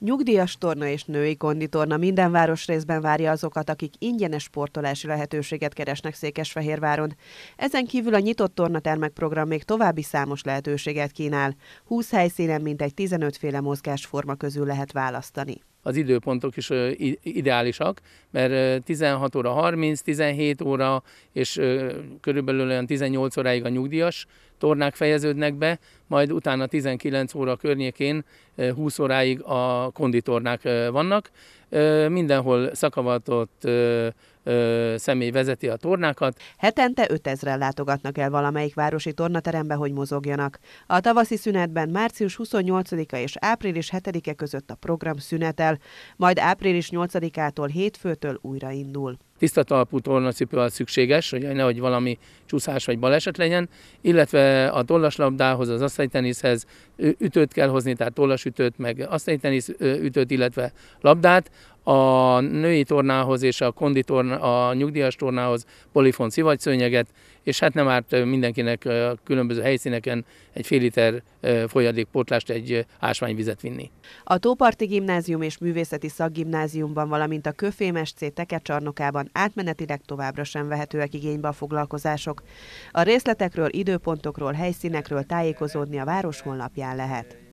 Nyugdíjas torna és női konditorna minden városrészben várja azokat, akik ingyenes sportolási lehetőséget keresnek Székesfehérváron. Ezen kívül a nyitott torna program még további számos lehetőséget kínál. 20 helyszínen mintegy 15 féle mozgásforma közül lehet választani az időpontok is ideálisak, mert 16 óra 30, 17 óra és körülbelül olyan 18 óráig a nyugdíjas tornák fejeződnek be, majd utána 19 óra környékén 20 óráig a konditornák vannak. Mindenhol szakavatott személy vezeti a tornákat. Hetente 5000 látogatnak el valamelyik városi tornaterembe, hogy mozogjanak. A tavaszi szünetben március 28-a és április 7-e között a program szünetel, majd április 8-ától hétfőtől újraindul tiszta talpú tornacipő az szükséges, hogy nehogy valami csúszás vagy baleset legyen, illetve a tollaslabdához, az asztaliteniszhez ütőt kell hozni, tehát tollasütőt, meg asztalitenisz ütőt, illetve labdát, a női tornához és a konditorna, a nyugdíjas tornához polifon szivagyszőnyeget, és hát nem árt mindenkinek a különböző helyszíneken egy fél liter folyadékpótlást, egy ásványvizet vinni. A Tóparti Gimnázium és Művészeti Szakgimnáziumban, valamint a Köfémes C tekercsarnokában átmenetileg továbbra sem vehetőek igénybe a foglalkozások. A részletekről, időpontokról, helyszínekről tájékozódni a város honlapján lehet.